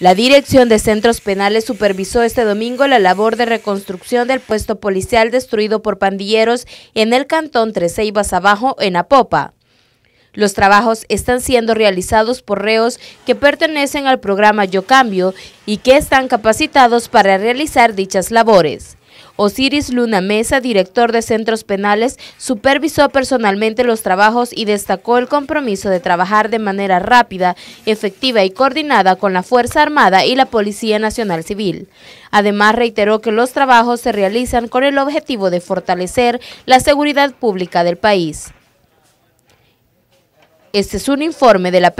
La Dirección de Centros Penales supervisó este domingo la labor de reconstrucción del puesto policial destruido por pandilleros en el cantón Treceibas Abajo, en Apopa. Los trabajos están siendo realizados por reos que pertenecen al programa Yo Cambio y que están capacitados para realizar dichas labores. Osiris Luna Mesa, director de centros penales, supervisó personalmente los trabajos y destacó el compromiso de trabajar de manera rápida, efectiva y coordinada con la Fuerza Armada y la Policía Nacional Civil. Además, reiteró que los trabajos se realizan con el objetivo de fortalecer la seguridad pública del país. Este es un informe de la